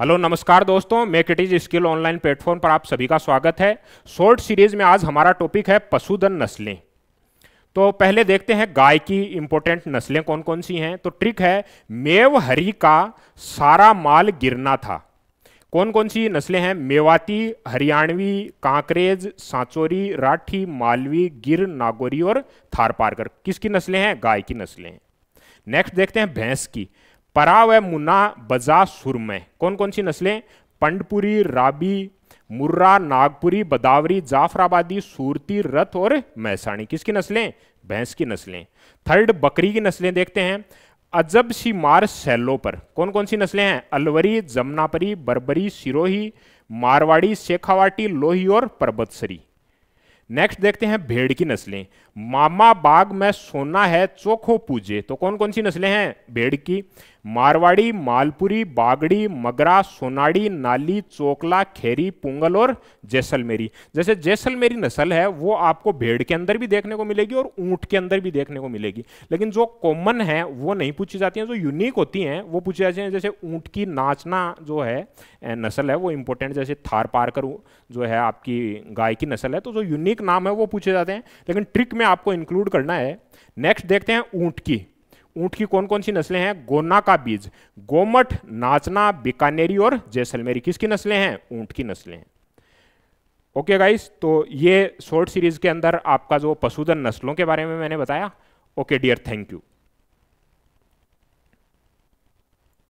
hello नमस्कार दोस्तों make it is skill online platform पर आप सभी का स्वागत है शॉर्ट सीरीज में आज हमारा टॉपिक है पशुधन नस्लें तो पहले देखते हैं गाय की इंपॉर्टेंट नस्लें कौन कौन सी हैं तो ट्रिक है मेव हरी का सारा माल गिरना था कौन कौन सी नस्लें हैं मेवाती हरियाणवी कांकरेज सांचोरी राठी मालवी गिर नागोरी और थारपारकर किसकी नस्लें हैं गाय की नस्लें नेक्स्ट देखते हैं भैंस की परा व मुन्ना बजा सुरमय कौन कौन सी नस्लें पंडपुरी राबी मुर्रा नागपुरी बदावरी जाफराबादी सूरती रथ और मैसाणी किसकी नस्लें भैंस की नस्लें थर्ड बकरी की नस्लें देखते हैं अजब सी मार सैलो पर कौन कौन सी नस्लें हैं अलवरी जमुनापरी बरबरी सिरोही मारवाड़ी शेखावाटी लोही और परबतसरी नेक्स्ट देखते हैं भेड़ की नस्लें मामा बाग में सोना है चोखो पूजे तो कौन कौन सी नस्लें हैं भेड़ की मारवाड़ी मालपुरी बागड़ी मगरा सोनाड़ी नाली चोकला खेरी पुंगल और जैसलमेरी जैसे जैसलमेरी नस्ल है वो आपको भेड़ के अंदर भी देखने को मिलेगी और ऊंट के अंदर भी देखने को मिलेगी लेकिन जो कॉमन है वो नहीं पूछी जाती हैं जो यूनिक होती हैं वो पूछी जाती हैं जैसे ऊंट की नाचना जो है नस्ल है वो इंपॉर्टेंट जैसे थार पारकर जो है आपकी गाय की नस्ल है तो जो यूनिक नाम है वो पूछे जाते हैं लेकिन ट्रिक में आपको इंक्लूड करना है नेक्स्ट देखते हैं ऊंट की ऊंट की कौन कौन सी नस्लें हैं गोना का बीज गोमठ नाचना बीकानेरी और जैसलमेरी किसकी नस्लें हैं ऊंट की नस्लें हैं ओके गाइस तो ये शॉर्ट सीरीज के अंदर आपका जो पशुधन नस्लों के बारे में मैंने बताया ओके डियर थैंक यू